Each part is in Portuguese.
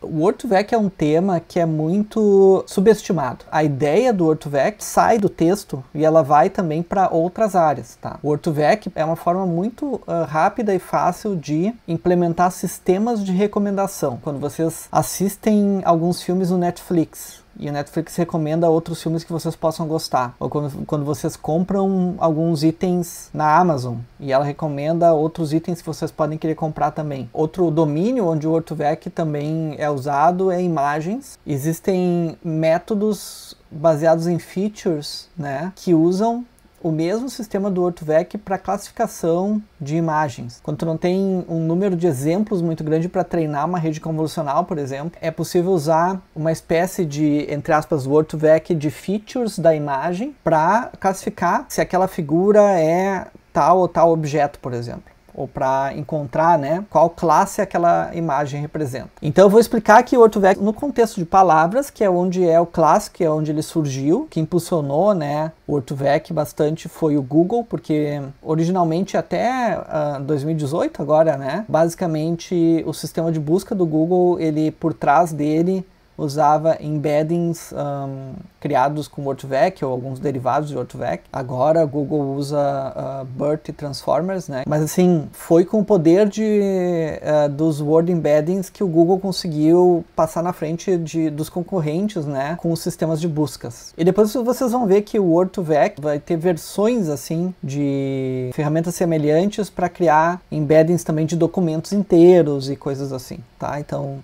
O Ortovec é um tema que é muito subestimado. A ideia do Ortovec sai do texto e ela vai também para outras áreas, tá? O Ortovec é uma forma muito uh, rápida e fácil de implementar sistemas de recomendação. Quando vocês assistem alguns filmes no Netflix, e o Netflix recomenda outros filmes que vocês possam gostar. Ou quando, quando vocês compram alguns itens na Amazon e ela recomenda outros itens que vocês podem querer comprar também. Outro domínio onde o Ortovec também é usado é imagens. Existem métodos baseados em features, né, que usam o mesmo sistema do OrthoVec para classificação de imagens. Quando tu não tem um número de exemplos muito grande para treinar uma rede convolucional, por exemplo, é possível usar uma espécie de, entre aspas, OrthoVec de features da imagem para classificar se aquela figura é tal ou tal objeto, por exemplo ou para encontrar né, qual classe aquela imagem representa. Então eu vou explicar aqui o Ortovec no contexto de palavras, que é onde é o clássico, que é onde ele surgiu, que impulsionou né, o Ortovec bastante foi o Google, porque originalmente até uh, ah, 2018 agora, né, basicamente o sistema de busca do Google, ele por trás dele usava embeddings um, criados com WordVec ou alguns derivados de WordVec. Agora Google usa uh, BERT e Transformers, né? Mas assim, foi com o poder de, uh, dos Word embeddings que o Google conseguiu passar na frente de, dos concorrentes, né? Com os sistemas de buscas. E depois vocês vão ver que o Word2Vec vai ter versões, assim, de ferramentas semelhantes para criar embeddings também de documentos inteiros e coisas assim, tá? Então...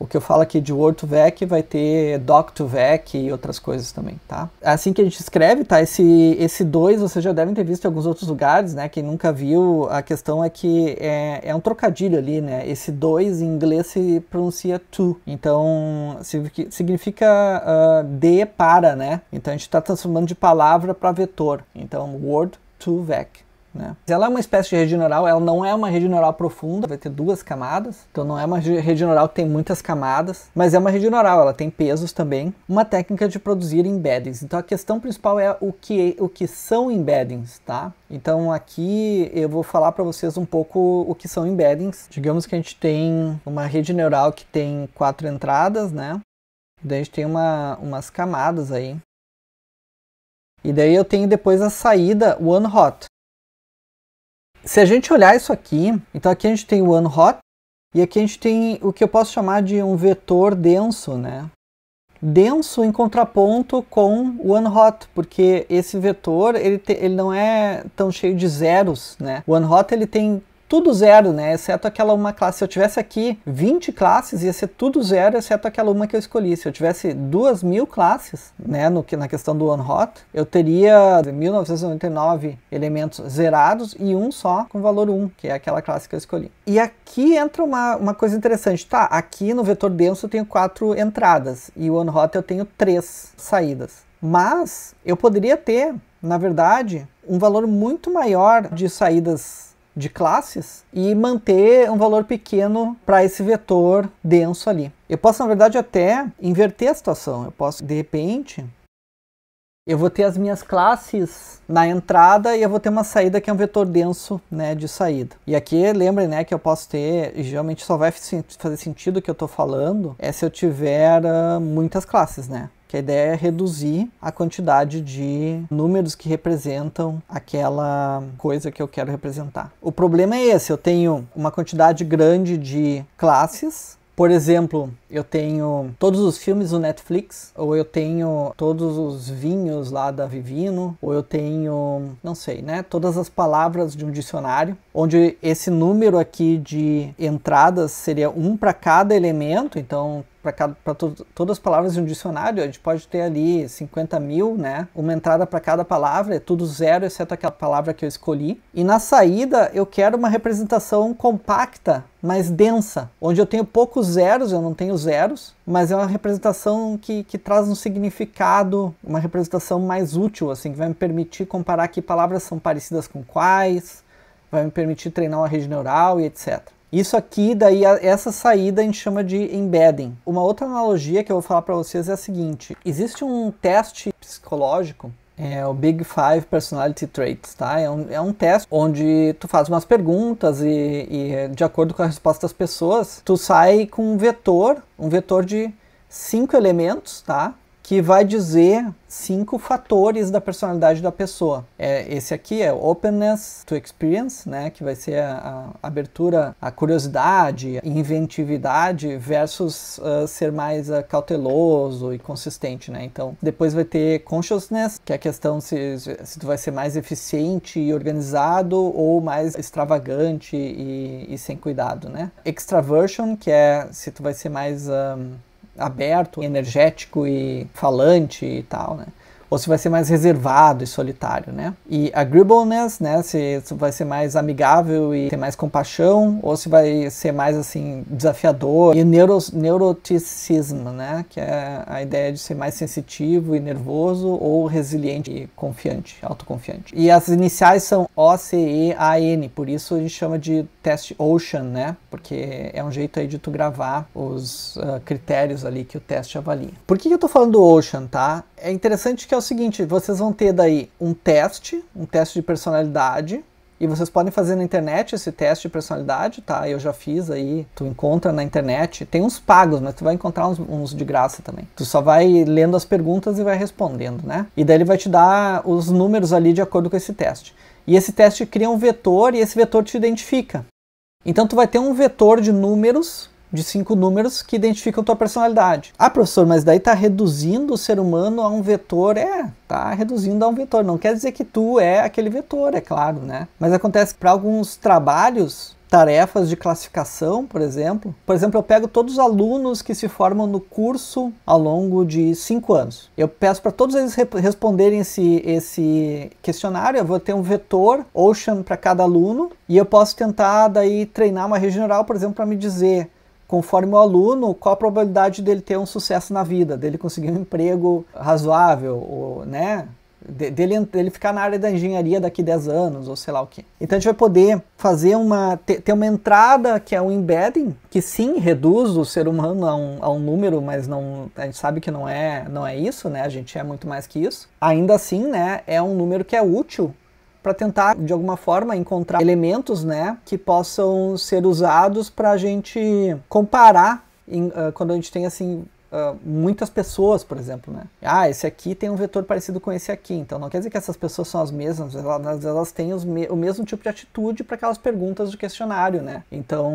O que eu falo aqui de word to vec vai ter doc to vec e outras coisas também, tá? Assim que a gente escreve, tá? Esse, esse dois, vocês já devem ter visto em alguns outros lugares, né? Quem nunca viu, a questão é que é, é um trocadilho ali, né? Esse dois em inglês se pronuncia to. Então, significa uh, ah, de para, né? Então a gente está transformando de palavra para vetor. Então, word to vec né? Ela é uma espécie de rede neural, ela não é uma rede neural profunda, vai ter duas camadas, então não é uma rede neural que tem muitas camadas, mas é uma rede neural, ela tem pesos também. Uma técnica de produzir embeddings, então a questão principal é o que, o que são embeddings, tá? Então aqui eu vou falar para vocês um pouco o que são embeddings. Digamos que a gente tem uma rede neural que tem quatro entradas, né? Daí a gente tem uma, umas camadas aí. E daí eu tenho depois a saída one hot, se a gente olhar isso aqui, então aqui a gente tem o one hot e aqui a gente tem o que eu posso chamar de um vetor denso, né? Denso em contraponto com o one hot, porque esse vetor ele, te, ele não é tão cheio de zeros, né? O one hot ele tem tudo zero, né? Exceto aquela uma classe. Se eu tivesse aqui 20 classes, ia ser tudo zero, exceto aquela uma que eu escolhi. Se eu tivesse duas mil classes, né, no, na questão do one-hot, eu teria 1999 elementos zerados e um só com valor 1, que é aquela classe que eu escolhi. E aqui entra uma, uma coisa interessante. Tá, aqui no vetor denso eu tenho quatro entradas e o one-hot eu tenho três saídas. Mas eu poderia ter, na verdade, um valor muito maior de saídas de classes e manter um valor pequeno para esse vetor denso ali. Eu posso, na verdade, até inverter a situação. Eu posso, de repente, eu vou ter as minhas classes na entrada e eu vou ter uma saída que é um vetor denso, né, de saída. E aqui, lembre, né, que eu posso ter, geralmente só vai fazer sentido o que eu estou falando, é se eu tiver uh, muitas classes, né que a ideia é reduzir a quantidade de números que representam aquela coisa que eu quero representar. O problema é esse: eu tenho uma quantidade grande de classes. Por exemplo, eu tenho todos os filmes do Netflix, ou eu tenho todos os vinhos lá da Vivino, ou eu tenho, não sei, né? Todas as palavras de um dicionário, onde esse número aqui de entradas seria um para cada elemento, então para to todas as palavras de um dicionário, a gente pode ter ali 50 mil, né? Uma entrada para cada palavra, é tudo zero, exceto aquela palavra que eu escolhi. E na saída, eu quero uma representação compacta, mais densa, onde eu tenho poucos zeros, eu não tenho zeros, mas é uma representação que, que traz um significado, uma representação mais útil, assim, que vai me permitir comparar que palavras são parecidas com quais, vai me permitir treinar uma rede neural e etc. Isso aqui, daí essa saída a gente chama de embedding. Uma outra analogia que eu vou falar para vocês é a seguinte: existe um teste psicológico é o Big Five Personality Traits, tá? É um, é um teste onde tu faz umas perguntas e, e, de acordo com a resposta das pessoas, tu sai com um vetor, um vetor de cinco elementos, tá? que vai dizer cinco fatores da personalidade da pessoa. É, esse aqui é openness to experience, né, que vai ser a, a abertura à curiosidade, inventividade versus uh, ser mais uh, cauteloso e consistente, né? Então, depois vai ter consciousness, que é a questão se, se tu vai ser mais eficiente e organizado ou mais extravagante e, e sem cuidado, né? Extraversion, que é se tu vai ser mais um, ah, aberto, energético e falante e tal, né? ou se vai ser mais reservado e solitário, né? E agreeableness, né? Se vai ser mais amigável e ter mais compaixão, ou se vai ser mais assim desafiador. E neuro, neuroticismo, né? Que é a ideia de ser mais sensitivo e nervoso ou resiliente e confiante, autoconfiante. E as iniciais são O C E A N. por isso a gente chama de teste Ocean, né? Porque é um jeito aí de tu gravar os uh, critérios ali que o teste avalia. Por que eu tô falando do Ocean, tá? É interessante que é o seguinte: vocês vão ter daí um teste, um teste de personalidade, e vocês podem fazer na internet esse teste de personalidade, tá? Eu já fiz aí, tu encontra na internet. Tem uns pagos, mas tu vai encontrar uns, uns, de graça também. Tu só vai lendo as perguntas e vai respondendo, né? E daí ele vai te dar os números ali de acordo com esse teste. E esse teste cria um vetor e esse vetor te identifica. Então tu vai ter um vetor de números de cinco números que identificam tua personalidade. Ah, professor, mas daí tá reduzindo o ser humano a um vetor. É, tá reduzindo a um vetor. Não quer dizer que tu é aquele vetor, é claro, né? Mas acontece que para alguns trabalhos, tarefas de classificação, por exemplo. Por exemplo, eu pego todos os alunos que se formam no curso ao longo de cinco anos. Eu peço para todos eles re responderem esse, esse questionário. Eu vou ter um vetor ocean para cada aluno e eu posso tentar daí treinar uma rede neural, por exemplo, para me dizer conforme o aluno, qual a probabilidade dele ter um sucesso na vida, dele conseguir um emprego razoável, ou, né? De, dele, dele ficar na área da engenharia daqui 10 anos, ou sei lá o quê. Então a gente vai poder fazer uma. ter, ter uma entrada que é o um embedding, que sim reduz o ser humano a um, a um, número, mas não, a gente sabe que não é, não é isso, né? A gente é muito mais que isso. Ainda assim, né? É um número que é útil para tentar de alguma forma encontrar elementos, né, que possam ser usados para a gente comparar em, uh, quando a gente tem assim Uh, muitas pessoas, por exemplo, né? Ah, esse aqui tem um vetor parecido com esse aqui. Então não quer dizer que essas pessoas são as mesmas, elas, elas têm me o mesmo tipo de atitude para aquelas perguntas do questionário, né? Então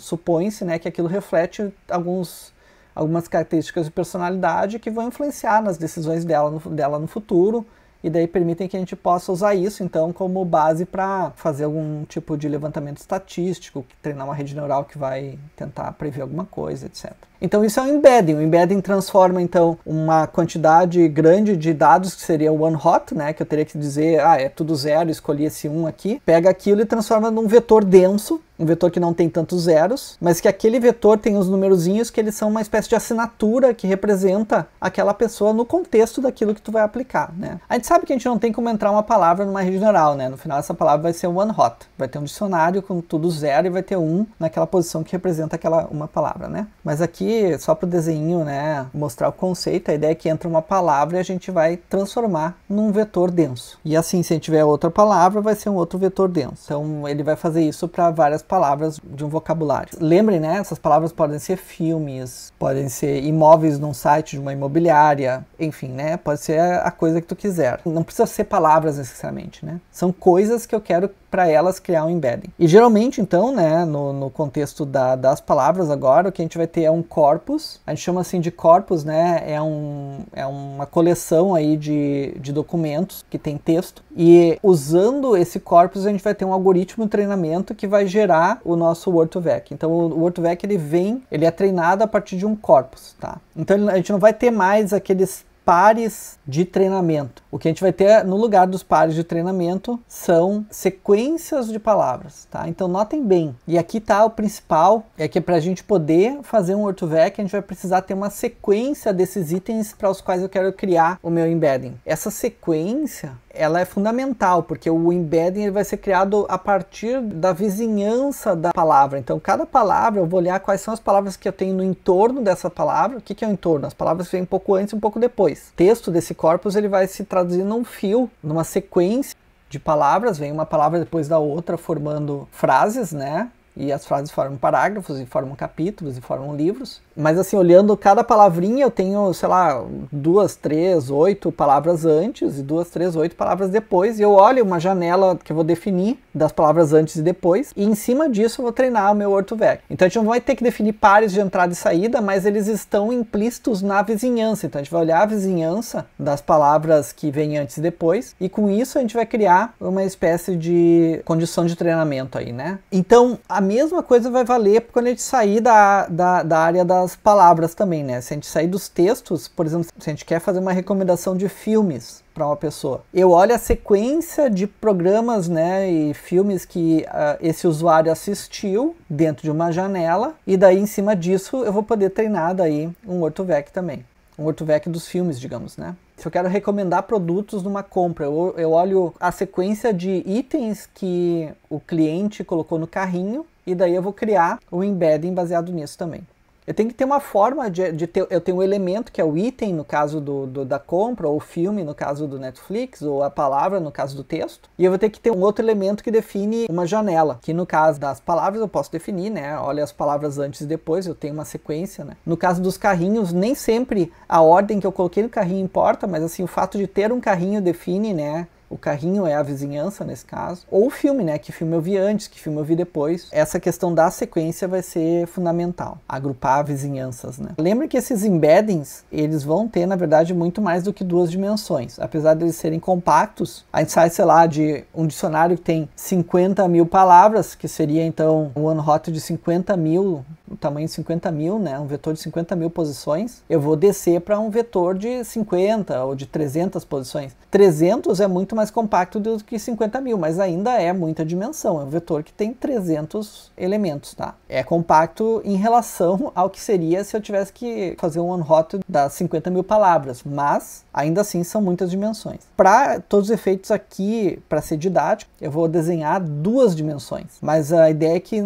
supõe-se, né, que aquilo reflete alguns algumas características de personalidade que vão influenciar nas decisões dela no, dela no futuro e daí permitem que a gente possa usar isso então como base para fazer algum tipo de levantamento estatístico, treinar uma rede neural que vai tentar prever alguma coisa, etc. Então isso é o embedding. O embedding transforma então uma quantidade grande de dados que seria o one hot, né, que eu teria que dizer, ah, é tudo zero, escolhi esse um aqui, pega aquilo e transforma num vetor denso um vetor que não tem tantos zeros, mas que aquele vetor tem os númerozinhos que eles são uma espécie de assinatura que representa aquela pessoa no contexto daquilo que tu vai aplicar, né? A gente sabe que a gente não tem como entrar uma palavra numa rede neural, né? No final essa palavra vai ser one hot, vai ter um dicionário com tudo zero e vai ter um naquela posição que representa aquela uma palavra, né? Mas aqui só para o desenho, né, mostrar o conceito, a ideia é que entra uma palavra e a gente vai transformar num vetor denso. E assim, se a gente tiver outra palavra, vai ser um outro vetor denso. Então ele vai fazer isso para várias palavras de um vocabulário. Lembrem, né? Essas palavras podem ser filmes, podem ser imóveis num site de uma imobiliária, enfim, né? Pode ser a coisa que tu quiser. Não precisa ser palavras necessariamente, né? São coisas que eu quero para elas criar um embedding. E geralmente, então, né, no, no contexto da, das palavras agora, o que a gente vai ter é um corpus. A gente chama assim de corpus, né? É, um, é uma coleção aí de, de documentos que tem texto. E usando esse corpus, a gente vai ter um algoritmo de treinamento que vai gerar o nosso WorldVec. Então o WorldVec ele vem, ele é treinado a partir de um corpus, tá? Então a gente não vai ter mais aqueles pares de treinamento. O que a gente vai ter no lugar dos pares de treinamento são sequências de palavras, tá? Então notem bem. E aqui tá o principal, é que para a gente poder fazer um ortovec, a gente vai precisar ter uma sequência desses itens para os quais eu quero criar o meu embedding. Essa sequência ela é fundamental, porque o embedding ele vai ser criado a partir da vizinhança da palavra. Então, cada palavra, eu vou olhar quais são as palavras que eu tenho no entorno dessa palavra. O que, que é o entorno? As palavras vêm um pouco antes e um pouco depois. O texto desse corpus ele vai se traduzir num fio, numa sequência de palavras, vem uma palavra depois da outra, formando frases, né? E as frases formam parágrafos, e formam capítulos, e formam livros. Mas assim, olhando cada palavrinha, eu tenho, sei lá, duas, três, oito palavras antes e duas, três, oito palavras depois. E eu olho uma janela que eu vou definir das palavras antes e depois. E em cima disso eu vou treinar o meu ortovec. Então a gente não vai ter que definir pares de entrada e saída, mas eles estão implícitos na vizinhança. Então a gente vai olhar a vizinhança das palavras que vêm antes e depois. E com isso a gente vai criar uma espécie de condição de treinamento aí, né? Então a mesma coisa vai valer quando a gente sair da, da, da área da as palavras também, né? Se a gente sair dos textos, por exemplo, se a gente quer fazer uma recomendação de filmes para uma pessoa, eu olho a sequência de programas, né, e filmes que uh, esse usuário assistiu dentro de uma janela, e daí em cima disso eu vou poder treinar daí um ortovec também um ortovec dos filmes, digamos, né? Se eu quero recomendar produtos numa compra, eu, eu olho a sequência de itens que o cliente colocou no carrinho e daí eu vou criar o embedding baseado nisso também. Eu tenho que ter uma forma de, de ter. Eu tenho um elemento que é o item no caso do, do, da compra, ou o filme no caso do Netflix, ou a palavra no caso do texto. E eu vou ter que ter um outro elemento que define uma janela, que no caso das palavras eu posso definir, né? Olha as palavras antes e depois, eu tenho uma sequência, né? No caso dos carrinhos, nem sempre a ordem que eu coloquei no carrinho importa, mas assim, o fato de ter um carrinho define, né? o carrinho é a vizinhança nesse caso, ou o filme, né? Que filme eu vi antes, que filme eu vi depois. Essa questão da sequência vai ser fundamental, agrupar vizinhanças, né? Lembre que esses embeddings, eles vão ter, na verdade, muito mais do que duas dimensões. Apesar de eles serem compactos, a gente sai, sei lá, de um dicionário que tem 50 mil palavras, que seria então um one-hot de 50 mil um tamanho de 50 mil, né, um vetor de 50 mil posições, eu vou descer para um vetor de 50 ou de 300 posições. 300 é muito mais compacto do que 50 mil, mas ainda é muita dimensão. É um vetor que tem 300 elementos, tá? É compacto em relação ao que seria se eu tivesse que fazer um on-hot das 50 mil palavras, mas ainda assim são muitas dimensões. Para todos os efeitos aqui, para ser didático, eu vou desenhar duas dimensões, mas a ideia é que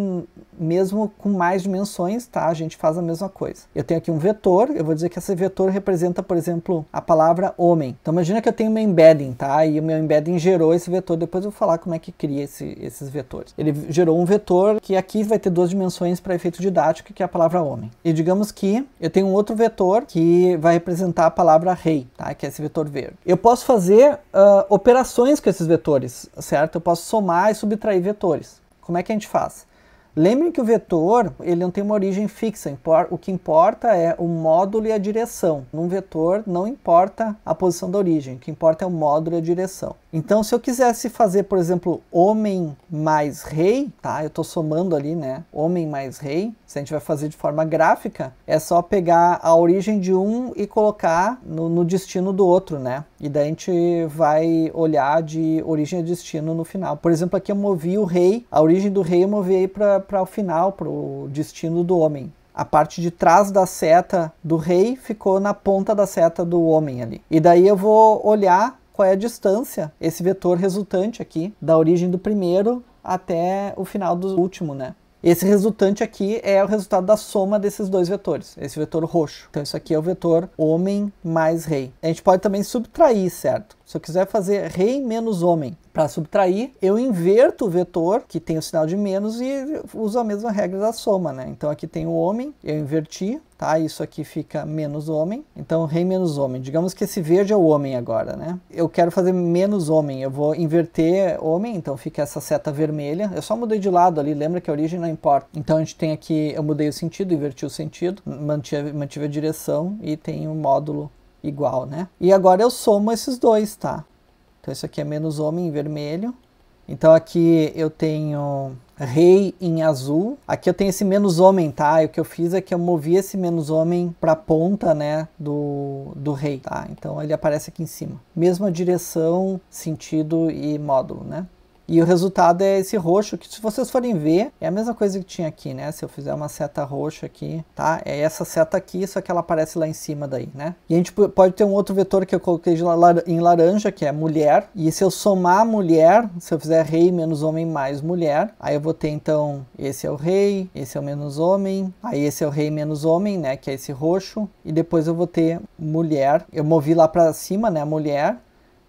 mesmo com mais dimensões, tá? A gente faz a mesma coisa. Eu tenho aqui um vetor, eu vou dizer que esse vetor representa, por exemplo, a palavra homem. Então imagina que eu tenho um embedding, tá? E o meu embedding gerou esse vetor, depois eu vou falar como é que cria esse, esses vetores. Ele gerou um vetor que aqui vai ter duas dimensões para efeito didático, que é a palavra homem. E digamos que eu tenho um outro vetor que vai representar a palavra rei, tá? Que é esse vetor verde. Eu posso fazer uh, operações com esses vetores, certo? Eu posso somar e subtrair vetores. Como é que a gente faz? Lembrem que o vetor ele não tem uma origem fixa, o que importa é o módulo e a direção. Num vetor não importa a posição da origem, o que importa é o módulo e a direção. Então, se eu quisesse fazer, por exemplo, homem mais rei, tá? Eu estou somando ali, né? Homem mais rei. Se a gente vai fazer de forma gráfica, é só pegar a origem de um e colocar no, no destino do outro, né? E daí a gente vai olhar de origem a destino no final. Por exemplo, aqui eu movi o rei, a origem do rei eu movi para o final, para o destino do homem. A parte de trás da seta do rei ficou na ponta da seta do homem ali. E daí eu vou olhar qual é a distância, esse vetor resultante aqui, da origem do primeiro até o final do último, né? Esse resultante aqui é o resultado da soma desses dois vetores, esse vetor roxo. Então isso aqui é o vetor homem mais rei. A gente pode também subtrair, certo? Se eu quiser fazer rei menos homem para subtrair, eu inverto o vetor, que tem o sinal de menos, e uso a mesma regra da soma, né? Então aqui tem o homem, eu inverti, tá? Isso aqui fica menos homem, então rei menos homem. Digamos que esse verde é o homem agora, né? Eu quero fazer menos homem, eu vou inverter homem, então fica essa seta vermelha. Eu só mudei de lado ali, lembra que a origem não importa. Então a gente tem aqui, eu mudei o sentido, inverti o sentido, mantive, mantive a direção e tem o um módulo igual, né? E agora eu somo esses dois, tá? Então isso aqui é menos homem em vermelho. Então aqui eu tenho rei em azul. Aqui eu tenho esse menos homem, tá? E o que eu fiz é que eu movi esse menos homem pra ponta, né, do, do rei, tá? Então ele aparece aqui em cima. Mesma direção, sentido e módulo, né? E o resultado é esse roxo, que se vocês forem ver, é a mesma coisa que tinha aqui, né? Se eu fizer uma seta roxa aqui, tá? É essa seta aqui, só que ela aparece lá em cima daí, né? E a gente pode ter um outro vetor que eu coloquei lar em laranja, que é mulher. E se eu somar mulher, se eu fizer rei menos homem mais mulher, aí eu vou ter então, esse é o rei, esse é o menos homem, aí esse é o rei menos homem, né? Que é esse roxo. E depois eu vou ter mulher. Eu movi lá para cima, né? Mulher.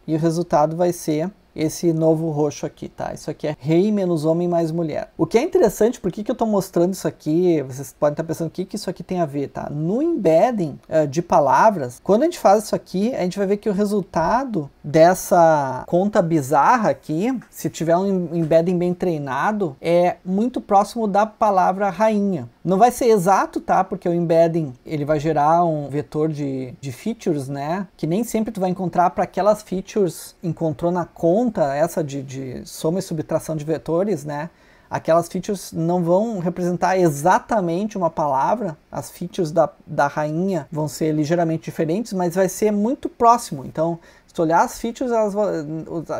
E o resultado vai ser esse novo roxo aqui, tá? Isso aqui é rei menos homem mais mulher. O que é interessante, por que, que eu tô mostrando isso aqui? Vocês podem estar pensando o que, que isso aqui tem a ver, tá? No embedding uh, de palavras, quando a gente faz isso aqui, a gente vai ver que o resultado dessa conta bizarra aqui, se tiver um embedding bem treinado, é muito próximo da palavra rainha. Não vai ser exato, tá? Porque o embedding ele vai gerar um vetor de, de features, né? Que nem sempre tu vai encontrar para aquelas features encontrou na conta essa de, de soma e subtração de vetores, né? Aquelas features não vão representar exatamente uma palavra, as features da, da rainha vão ser ligeiramente diferentes, mas vai ser muito próximo. Então, se olhar as features, elas,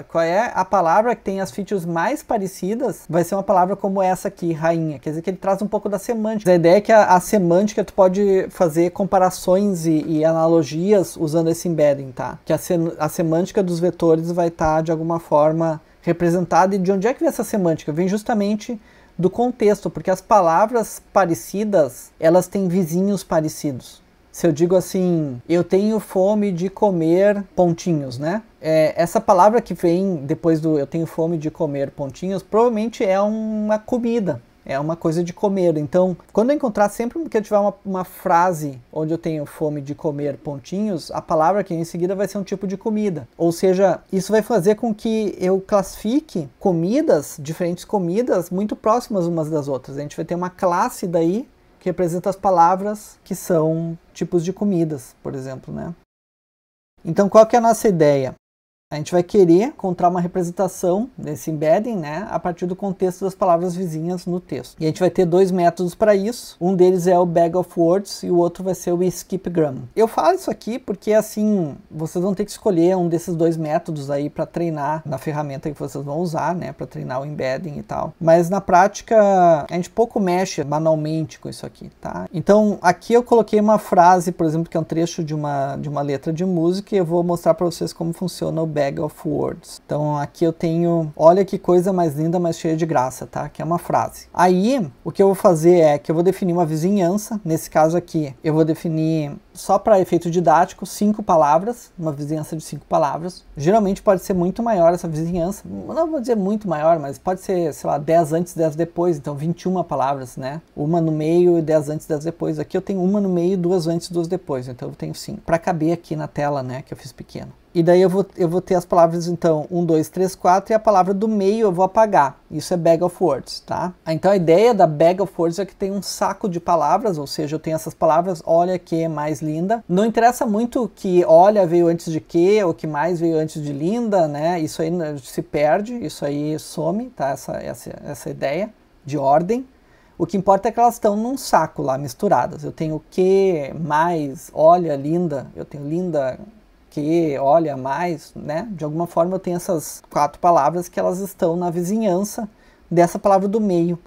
qual é a palavra que tem as features mais parecidas, vai ser uma palavra como essa aqui, rainha. Quer dizer que ele traz um pouco da semântica. A ideia é que a, a semântica tu pode fazer comparações e, e, analogias usando esse embedding, tá? Que a, a semântica dos vetores vai estar tá, de alguma forma representada. E de onde é que vem essa semântica? Vem justamente do contexto, porque as palavras parecidas, elas têm vizinhos parecidos se eu digo assim, eu tenho fome de comer pontinhos, né? É, essa palavra que vem depois do eu tenho fome de comer pontinhos provavelmente é uma comida. É uma coisa de comer. Então, quando eu encontrar sempre que eu tiver uma, uma frase onde eu tenho fome de comer pontinhos, a palavra que em seguida vai ser um tipo de comida. Ou seja, isso vai fazer com que eu classifique comidas, diferentes comidas, muito próximas umas das outras. A gente vai ter uma classe daí que representa as palavras que são tipos de comidas, por exemplo, né? Então, qual que é a nossa ideia? A gente vai querer encontrar uma representação desse embedding, né, a partir do contexto das palavras vizinhas no texto. E a gente vai ter dois métodos para isso. Um deles é o bag of words e o outro vai ser o skip gram. Eu falo isso aqui porque assim, vocês vão ter que escolher um desses dois métodos aí para treinar na ferramenta que vocês vão usar, né, para treinar o embedding e tal. Mas na prática, a gente pouco mexe manualmente com isso aqui, tá? Então, aqui eu coloquei uma frase, por exemplo, que é um trecho de uma de uma letra de música e eu vou mostrar para vocês como funciona o bag Bag of Words. Então aqui eu tenho, olha que coisa mais linda, mais cheia de graça, tá? Que é uma frase. Aí, o que eu vou fazer é que eu vou definir uma vizinhança, nesse caso aqui, eu vou definir só para efeito didático, cinco palavras, uma vizinhança de cinco palavras. Geralmente pode ser muito maior essa vizinhança, não vou dizer muito maior, mas pode ser, sei lá, 10 antes, 10 depois, então 21 palavras, né? Uma no meio e 10 antes, 10 depois. Aqui eu tenho uma no meio, duas antes, duas depois, então eu tenho cinco Para caber aqui na tela, né, que eu fiz pequeno. E daí eu vou, eu vou ter as palavras, então, 1, 2, 3, 4, e a palavra do meio eu vou apagar. Isso é bag of words, tá? Ah, então a ideia da bag of words é que tem um saco de palavras, ou seja, eu tenho essas palavras, olha que mais linda. Não interessa muito que olha veio antes de que, ou que mais veio antes de linda, né? Isso aí se perde, isso aí some, tá? Essa, essa, essa ideia de ordem. O que importa é que elas estão num saco lá, misturadas. Eu tenho que, mais, olha, linda, eu tenho linda, que olha mais, né? De alguma forma eu tenho essas quatro palavras que elas estão na vizinhança dessa palavra do meio.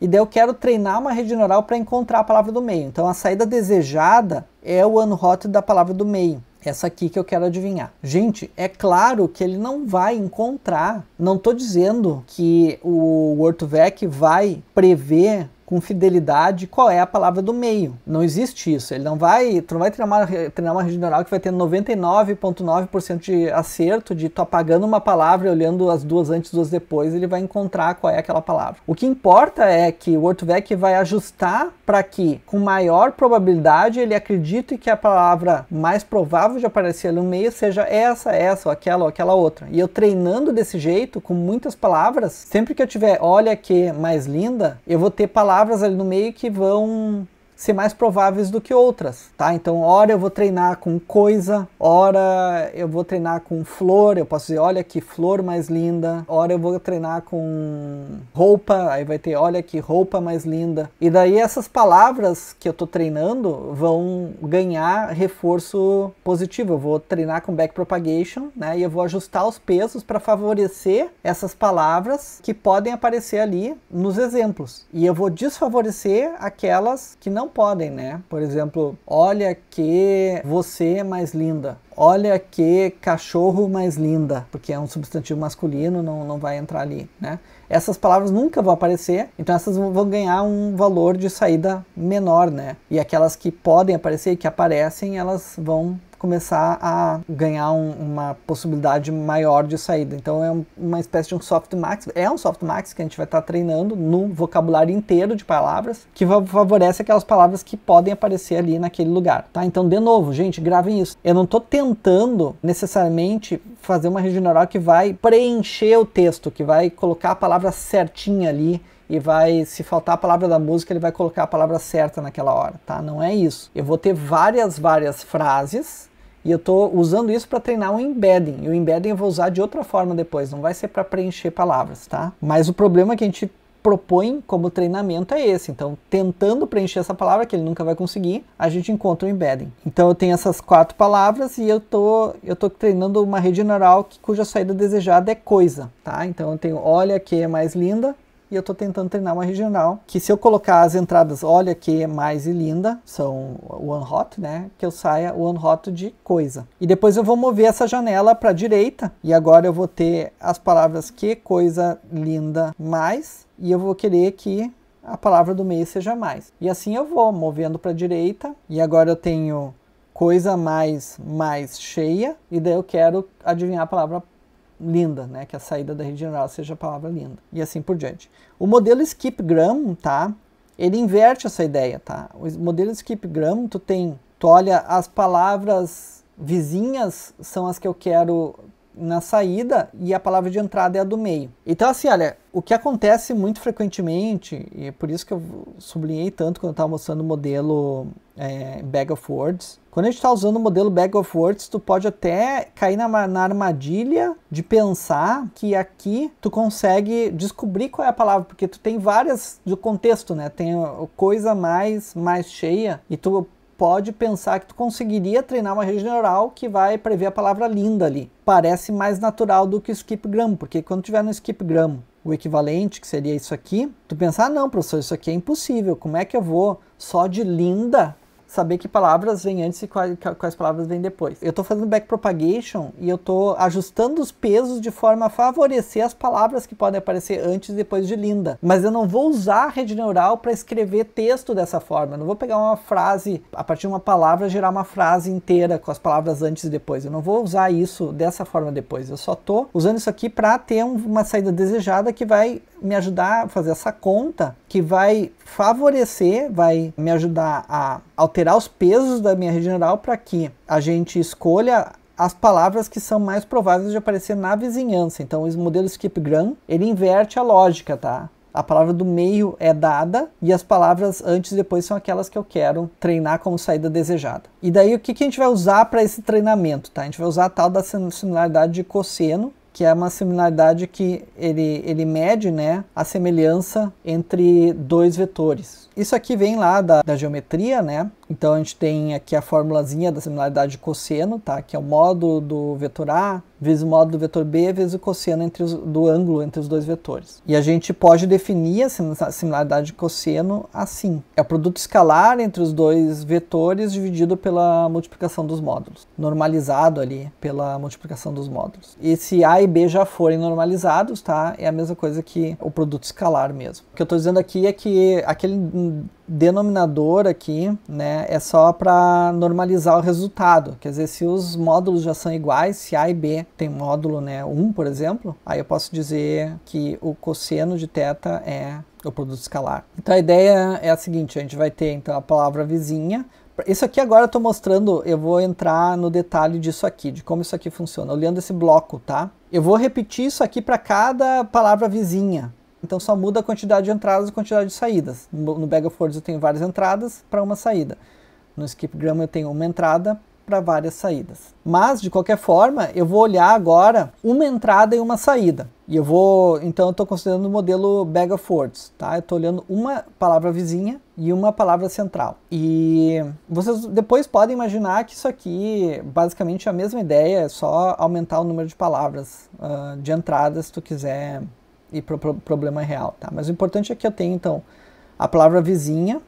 E daí eu quero treinar uma rede neural para encontrar a palavra do meio. Então a saída desejada é o unhot da palavra do meio. Essa aqui que eu quero adivinhar. Gente, é claro que ele não vai encontrar. Não estou dizendo que o Ortovec vai prever com fidelidade qual é a palavra do meio. Não existe isso. Ele não vai, tu não vai treinar uma, treinar uma rede neural que vai ter 99,9% de acerto de tu apagando uma palavra e olhando as duas antes, duas depois, ele vai encontrar qual é aquela palavra. O que importa é que o OrthoVec vai ajustar para que, com maior probabilidade, ele acredite que a palavra mais provável de aparecer no meio seja essa, essa, ou aquela, ou aquela outra. E eu treinando desse jeito, com muitas palavras, sempre que eu tiver olha que mais linda, eu vou ter palavras palavras ali no meio que vão ser mais prováveis do que outras, tá? Então, hora eu vou treinar com coisa, hora eu vou treinar com flor, eu posso dizer, olha que flor mais linda, hora eu vou treinar com roupa, aí vai ter, olha que roupa mais linda. E daí essas palavras que eu tô treinando vão ganhar reforço positivo. Eu vou treinar com backpropagation, né? E eu vou ajustar os pesos para favorecer essas palavras que podem aparecer ali nos exemplos. E eu vou desfavorecer aquelas que não podem, né? Por exemplo, olha que você é mais linda. Olha que cachorro mais linda, porque é um substantivo masculino, não, não vai entrar ali, né? Essas palavras nunca vão aparecer, então essas vão ganhar um valor de saída menor, né? E aquelas que podem aparecer e que aparecem, elas vão começar a ganhar um, uma possibilidade maior de saída. Então é uma espécie de um softmax, é um softmax que a gente vai estar tá treinando no vocabulário inteiro de palavras, que favorece aquelas palavras que podem aparecer ali naquele lugar, tá? Então, de novo, gente, gravem isso. Eu não estou tentando necessariamente fazer uma rede neural que vai preencher o texto, que vai colocar a palavra certinha ali e vai, se faltar a palavra da música, ele vai colocar a palavra certa naquela hora, tá? Não é isso. Eu vou ter várias, várias frases e eu estou usando isso para treinar um embedding. E o embedding eu vou usar de outra forma depois, não vai ser para preencher palavras, tá? Mas o problema que a gente propõe como treinamento é esse. Então, tentando preencher essa palavra, que ele nunca vai conseguir, a gente encontra o embedding. Então, eu tenho essas quatro palavras e eu tô, eu tô treinando uma rede neural que, cuja saída desejada é coisa, tá? Então, eu tenho olha que é mais linda, e eu estou tentando treinar uma regional, que se eu colocar as entradas Olha Que é Mais e Linda, são one hot, né? Que eu saia one hot de coisa. E depois eu vou mover essa janela para a direita, e agora eu vou ter as palavras Que Coisa Linda Mais, e eu vou querer que a palavra do meio seja mais. E assim eu vou movendo para a direita, e agora eu tenho coisa mais mais cheia, e daí eu quero adivinhar a palavra linda, né? Que a saída da rede general seja a palavra linda. E assim por diante. O modelo skip gram, tá? Ele inverte essa ideia, tá? O modelo skip gram, tu tem, tu olha as palavras vizinhas são as que eu quero na saída e a palavra de entrada é a do meio. Então, assim, olha, o que acontece muito frequentemente, e é por isso que eu sublinhei tanto quando eu estava mostrando o modelo é, Bag of Words, quando a gente está usando o modelo Bag of Words, tu pode até cair na, na, armadilha de pensar que aqui tu consegue descobrir qual é a palavra, porque tu tem várias do contexto, né? Tem coisa mais, mais cheia e tu pode pensar que tu conseguiria treinar uma rede neural que vai prever a palavra linda ali. Parece mais natural do que o skip gram, porque quando tiver no skip gram o equivalente, que seria isso aqui, tu pensar, ah, não, professor, isso aqui é impossível, como é que eu vou só de linda saber que palavras vêm antes e quais, quais palavras vêm depois. Eu estou fazendo backpropagation e eu estou ajustando os pesos de forma a favorecer as palavras que podem aparecer antes e depois de linda. Mas eu não vou usar a rede neural para escrever texto dessa forma. Eu não vou pegar uma frase, a partir de uma palavra, gerar uma frase inteira com as palavras antes e depois. Eu não vou usar isso dessa forma depois. Eu só estou usando isso aqui para ter uma saída desejada que vai me ajudar a fazer essa conta, que vai favorecer, vai me ajudar a alterar alterar os pesos da minha rede neural para que a gente escolha as palavras que são mais prováveis de aparecer na vizinhança. Então, o modelo gram ele inverte a lógica, tá? A palavra do meio é dada e as palavras antes e depois são aquelas que eu quero treinar como saída desejada. E daí o que, que a gente vai usar para esse treinamento? Tá? A gente vai usar a tal da similaridade de cosseno, que é uma similaridade que ele, ele mede né, a semelhança entre dois vetores. Isso aqui vem lá da, da geometria, né? Então a gente tem aqui a formulazinha da similaridade de cosseno, tá? Que é o módulo do vetor A vezes o módulo do vetor B vezes o cosseno entre os, do ângulo entre os dois vetores. E a gente pode definir a similaridade de cosseno assim. É o produto escalar entre os dois vetores dividido pela multiplicação dos módulos. Normalizado ali pela multiplicação dos módulos. E se A e B já forem normalizados, tá? É a mesma coisa que o produto escalar mesmo. O que eu estou dizendo aqui é que aquele denominador aqui, né, é só para normalizar o resultado. Quer dizer, se os módulos já são iguais, se A e B tem módulo né, 1, por exemplo, aí eu posso dizer que o cosseno de θ é o produto escalar. Então a ideia é a seguinte, a gente vai ter então a palavra vizinha, isso aqui agora eu estou mostrando, eu vou entrar no detalhe disso aqui, de como isso aqui funciona, olhando esse bloco, tá? Eu vou repetir isso aqui para cada palavra vizinha, então só muda a quantidade de entradas e a quantidade de saídas. No Bag of Words eu tenho várias entradas para uma saída. No Skip Grammar eu tenho uma entrada para várias saídas. Mas de qualquer forma, eu vou olhar agora uma entrada e uma saída. E eu vou, então eu estou considerando o modelo Bag of Words, tá? Eu estou olhando uma palavra vizinha e uma palavra central. E vocês depois podem imaginar que isso aqui basicamente é a mesma ideia, é só aumentar o número de palavras uh, de entradas se tu quiser e para o pro problema real. Tá? Mas o importante é que eu tenho, então, a palavra vizinha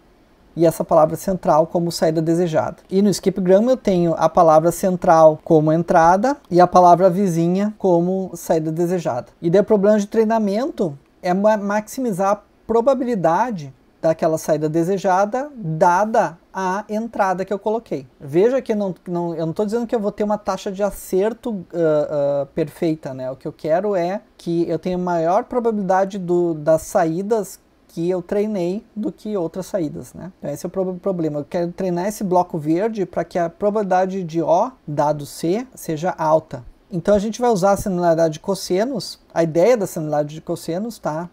e essa palavra central como saída desejada. E no skip gram eu tenho a palavra central como entrada e a palavra vizinha como saída desejada. E daí o problema de treinamento é maximizar a probabilidade daquela saída desejada, dada a entrada que eu coloquei. Veja que não, não, eu não estou dizendo que eu vou ter uma taxa de acerto uh, uh, perfeita, né? O que eu quero é que eu tenha maior probabilidade do, das saídas que eu treinei do que outras saídas, né? Então esse é o problema. Eu quero treinar esse bloco verde para que a probabilidade de O dado C seja alta. Então a gente vai usar a similaridade de cossenos, a ideia da similaridade de cossenos, tá?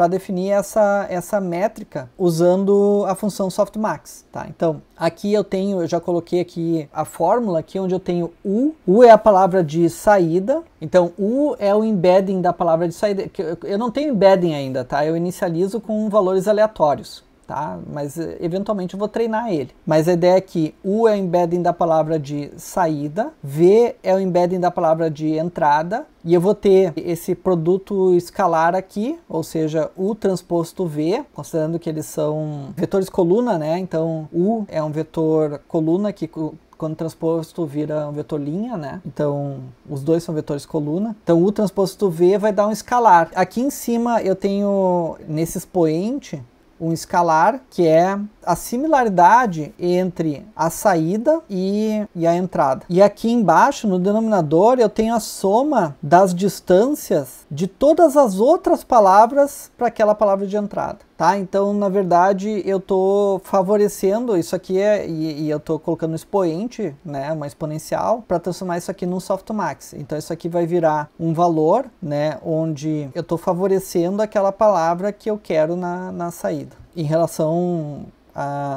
para definir essa, essa métrica usando a função softmax, tá? Então, aqui eu tenho, eu já coloquei aqui a fórmula aqui onde eu tenho U, U é a palavra de saída, então U é o embedding da palavra de saída, que eu não tenho embedding ainda, tá? Eu inicializo com valores aleatórios tá? Mas eh, eventualmente eu vou treinar ele. Mas a ideia é que U é o embedding da palavra de saída, V é o embedding da palavra de entrada, e eu vou ter esse produto escalar aqui, ou seja, U transposto V, considerando que eles são vetores coluna, né? Então U é um vetor coluna que quando transposto vira um vetor linha, né? Então, os dois são vetores coluna. Então, U transposto V vai dar um escalar. Aqui em cima eu tenho, nesse expoente, um escalar, que é a similaridade entre a saída e, e a entrada. E aqui embaixo, no denominador, eu tenho a soma das distâncias de todas as outras palavras para aquela palavra de entrada. Tá? Então, na verdade, eu estou favorecendo isso aqui é, e, e eu estou colocando um expoente, né, uma exponencial, para transformar isso aqui num softmax. Então, isso aqui vai virar um valor, né, onde eu estou favorecendo aquela palavra que eu quero na, na saída. Em relação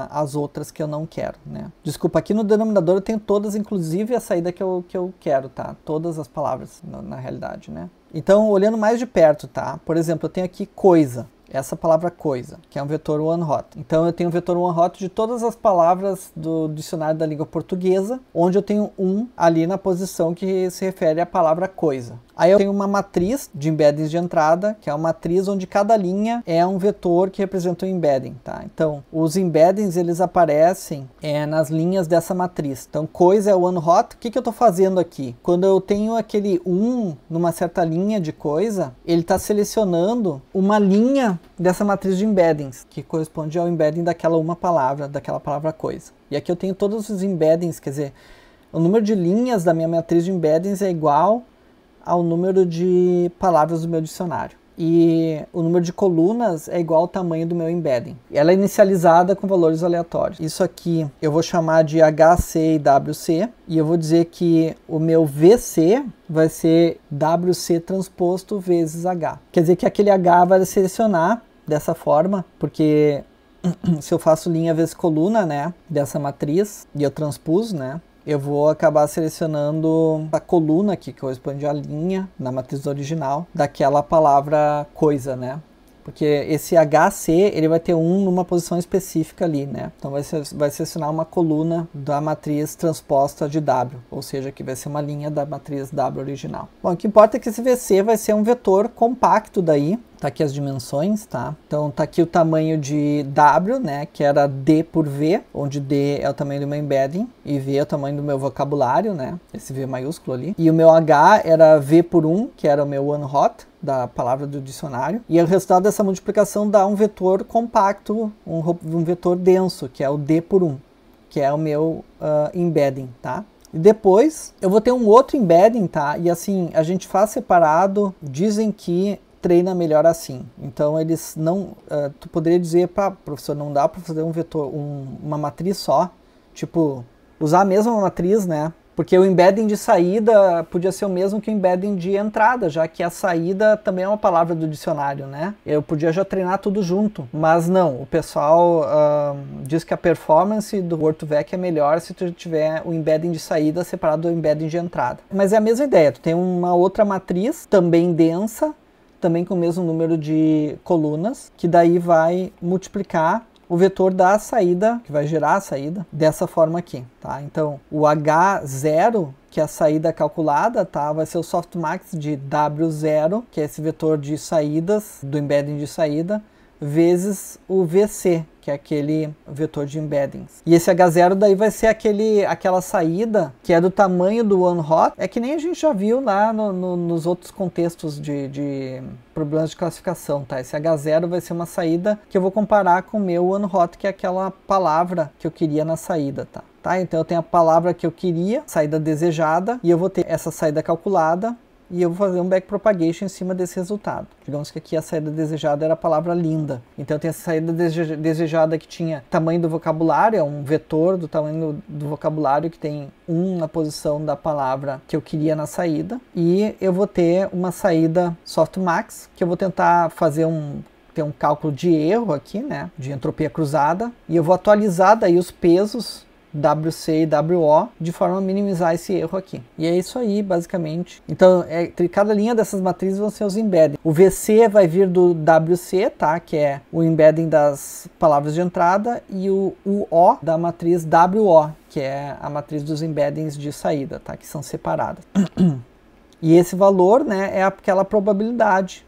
as outras que eu não quero, né? Desculpa, aqui no denominador eu tenho todas, inclusive a saída que eu, que eu quero, tá? Todas as palavras, na, na realidade, né? Então, olhando mais de perto, tá? Por exemplo, eu tenho aqui coisa essa palavra coisa, que é um vetor one hot. Então eu tenho o um vetor one hot de todas as palavras do dicionário da língua portuguesa, onde eu tenho um ali na posição que se refere à palavra coisa. Aí eu tenho uma matriz de embeddings de entrada, que é uma matriz onde cada linha é um vetor que representa o um embedding, tá? Então, os embeddings, eles aparecem é, nas linhas dessa matriz. Então, coisa é one hot. O que, que eu estou fazendo aqui? Quando eu tenho aquele 1 um numa certa linha de coisa, ele está selecionando uma linha dessa matriz de embeddings, que corresponde ao embedding daquela uma palavra, daquela palavra coisa. E aqui eu tenho todos os embeddings, quer dizer, o número de linhas da minha matriz de embeddings é igual ao número de palavras do meu dicionário. E o número de colunas é igual ao tamanho do meu embedding. Ela é inicializada com valores aleatórios. Isso aqui eu vou chamar de HC e WC. E eu vou dizer que o meu VC vai ser WC transposto vezes H. Quer dizer que aquele H vai selecionar dessa forma, porque se eu faço linha vezes coluna, né, dessa matriz, e eu transpus, né, eu vou acabar selecionando a coluna aqui, que eu expandi a linha na matriz original daquela palavra coisa, né? Porque esse HC, ele vai ter um numa posição específica ali, né? Então vai, ser, vai sinal uma coluna da matriz transposta de W, ou seja, que vai ser uma linha da matriz W original. Bom, o que importa é que esse VC vai ser um vetor compacto daí, tá aqui as dimensões, tá? Então tá aqui o tamanho de W, né, que era D por V, onde D é o tamanho do meu embedding e V é o tamanho do meu vocabulário, né, esse V maiúsculo ali. E o meu H era V por 1, que era o meu one hot, da palavra do dicionário. E o resultado dessa multiplicação dá um vetor compacto, um, um vetor denso, que é o D por 1, que é o meu uh, embedding, tá? E depois eu vou ter um outro embedding, tá? E assim, a gente faz separado, dizem que treina melhor assim. Então eles não, uh, tu poderia dizer para professor não dá para fazer um vetor, um, uma matriz só, tipo usar a mesma matriz, né? Porque o embedding de saída podia ser o mesmo que o embedding de entrada, já que a saída também é uma palavra do dicionário, né? Eu podia já treinar tudo junto, mas não. O pessoal uh, diz que a performance do WordVec é melhor se tu tiver o embedding de saída separado do embedding de entrada. Mas é a mesma ideia, tu tem uma outra matriz, também densa, também com o mesmo número de colunas, que daí vai multiplicar o vetor da saída, que vai gerar a saída, dessa forma aqui, tá? Então, o H0 que é a saída calculada, tá? Vai ser o softmax de W0, que é esse vetor de saídas, do embedding de saída, vezes o VC, que é aquele vetor de embeddings. E esse H0 daí vai ser aquele, aquela saída que é do tamanho do one hot, é que nem a gente já viu lá no, no, nos outros contextos de, de, problemas de classificação, tá? Esse H0 vai ser uma saída que eu vou comparar com o meu one hot, que é aquela palavra que eu queria na saída, tá? Tá, então eu tenho a palavra que eu queria, saída desejada, e eu vou ter essa saída calculada, e eu vou fazer um backpropagation em cima desse resultado. Digamos que aqui a saída desejada era a palavra linda. Então tem essa saída desejada que tinha tamanho do vocabulário, é um vetor do tamanho do vocabulário que tem 1 um na posição da palavra que eu queria na saída. E eu vou ter uma saída softmax, que eu vou tentar fazer um ter um cálculo de erro aqui, né, de entropia cruzada, e eu vou atualizar daí os pesos WC e WO de forma a minimizar esse erro aqui. E é isso aí, basicamente. Então, entre é, cada linha dessas matrizes vão ser os embeddings. O VC vai vir do WC, tá? Que é o embedding das palavras de entrada e o UO da matriz WO, que é a matriz dos embeddings de saída, tá? Que são separadas. e esse valor, né, é aquela probabilidade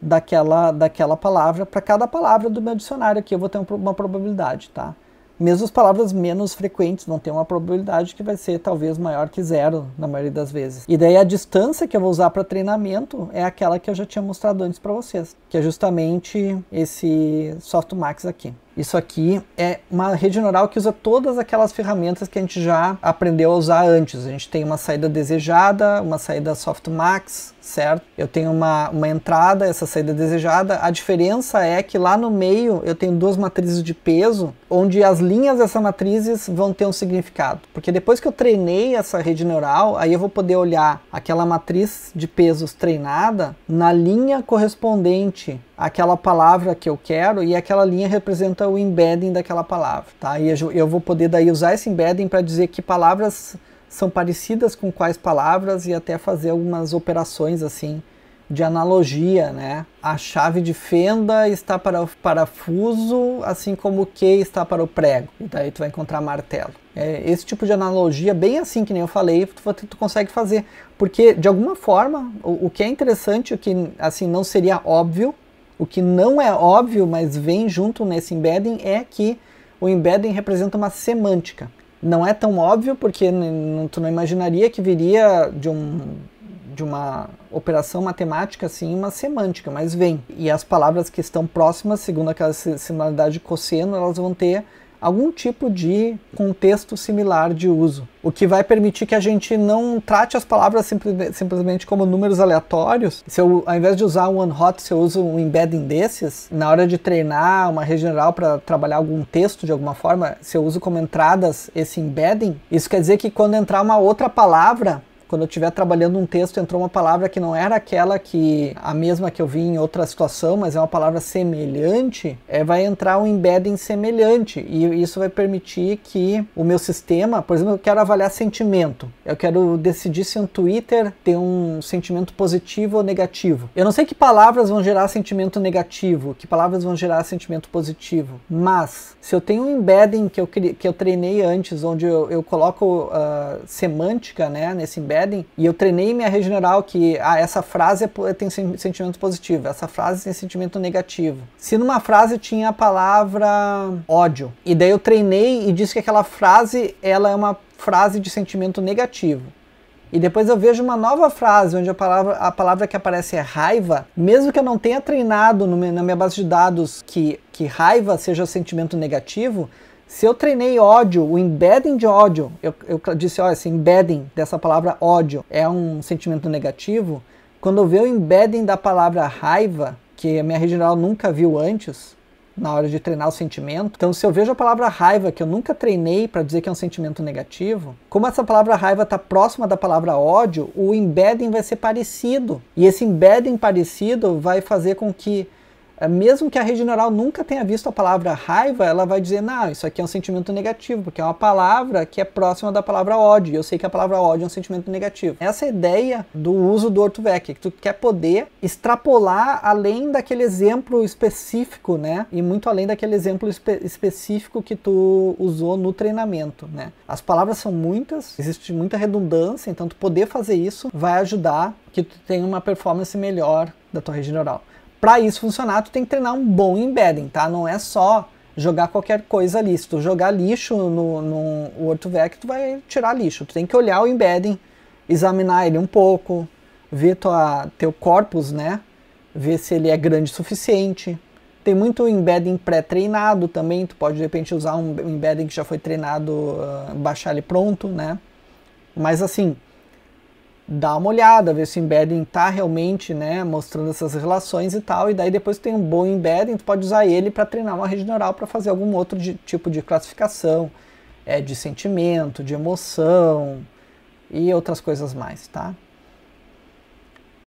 daquela, daquela palavra. Para cada palavra do meu dicionário aqui, eu vou ter uma probabilidade, tá? Mesmo as palavras menos frequentes vão ter uma probabilidade que vai ser talvez maior que zero na maioria das vezes. E daí a distância que eu vou usar para treinamento é aquela que eu já tinha mostrado antes para vocês, que é justamente esse softmax aqui. Isso aqui é uma rede neural que usa todas aquelas ferramentas que a gente já aprendeu a usar antes. A gente tem uma saída desejada, uma saída softmax, certo? Eu tenho uma, uma entrada, essa saída desejada. A diferença é que lá no meio eu tenho duas matrizes de peso, onde as linhas dessas matrizes vão ter um significado. Porque depois que eu treinei essa rede neural, aí eu vou poder olhar aquela matriz de pesos treinada na linha correspondente aquela palavra que eu quero e aquela linha representa o embedding daquela palavra, tá? E eu vou poder daí usar esse embedding para dizer que palavras são parecidas com quais palavras e até fazer algumas operações assim de analogia, né? A chave de fenda está para o parafuso, assim como o que está para o prego. E daí tu vai encontrar martelo. É, esse tipo de analogia, bem assim que nem eu falei, tu, tu consegue fazer. Porque, de alguma forma, o, o que é interessante, o que assim não seria óbvio, o que não é óbvio, mas vem junto nesse embedding, é que o embedding representa uma semântica. Não é tão óbvio, porque tu não imaginaria que viria de um de uma operação matemática, assim, uma semântica, mas vem. E as palavras que estão próximas, segundo aquela similaridade cosseno, elas vão ter algum tipo de contexto similar de uso, o que vai permitir que a gente não trate as palavras simplesmente como números aleatórios. Se eu, ao invés de usar um one-hot, se eu uso um embedding desses, na hora de treinar uma rede neural para trabalhar algum texto de alguma forma, se eu uso como entradas esse embedding, isso quer dizer que quando entrar uma outra palavra, quando eu estiver trabalhando um texto, entrou uma palavra que não era aquela que a mesma que eu vi em outra situação, mas é uma palavra semelhante, é, vai entrar um embedding semelhante e isso vai permitir que o meu sistema, por exemplo, eu quero avaliar sentimento, eu quero decidir se um Twitter tem um sentimento positivo ou negativo. Eu não sei que palavras vão gerar sentimento negativo, que palavras vão gerar sentimento positivo, mas se eu tenho um embedding que eu, que eu treinei antes, onde eu, eu coloco uh, semântica né, nesse embedding, e eu treinei minha rede neural que ah, essa frase é tem sentimento positivo, essa frase tem sentimento negativo. Se numa frase tinha a palavra ódio, e daí eu treinei e disse que aquela frase ela é uma frase de sentimento negativo. E depois eu vejo uma nova frase onde a palavra, a palavra que aparece é raiva, mesmo que eu não tenha treinado no, na minha base de dados que, que raiva seja o sentimento negativo, se eu treinei ódio, o embedding de ódio, eu, eu disse, olha, esse embedding dessa palavra ódio é um sentimento negativo. Quando eu ver o embedding da palavra raiva, que a minha regional nunca viu antes, na hora de treinar o sentimento. Então, se eu vejo a palavra raiva, que eu nunca treinei para dizer que é um sentimento negativo, como essa palavra raiva está próxima da palavra ódio, o embedding vai ser parecido. E esse embedding parecido vai fazer com que é, mesmo que a rede neural nunca tenha visto a palavra raiva, ela vai dizer, não, isso aqui é um sentimento negativo, porque é uma palavra que é próxima da palavra ódio, e eu sei que a palavra ódio é um sentimento negativo. Essa é a ideia do uso do Ortovec, que tu quer poder extrapolar além daquele exemplo específico, né, e muito além daquele exemplo espe específico que tu usou no treinamento, né. As palavras são muitas, existe muita redundância, então tu poder fazer isso vai ajudar que tu tenha uma performance melhor da tua rede neural. Para isso funcionar, tu tem que treinar um bom embedding, tá? Não é só jogar qualquer coisa ali. Se tu jogar lixo no, no WorldVec, tu vai tirar lixo. Tu tem que olhar o embedding, examinar ele um pouco, ver tua, teu corpus, né? Ver se ele é grande o suficiente. Tem muito embedding pré-treinado também. Tu pode, de repente, usar um embedding que já foi treinado, uh, baixar ele pronto, né? Mas assim, dá uma olhada, ver se o embedding está realmente né, mostrando essas relações e tal, e daí depois que tem um bom embedding, tu pode usar ele para treinar uma rede neural para fazer algum outro de, tipo de classificação, é, de sentimento, de emoção e outras coisas mais, tá?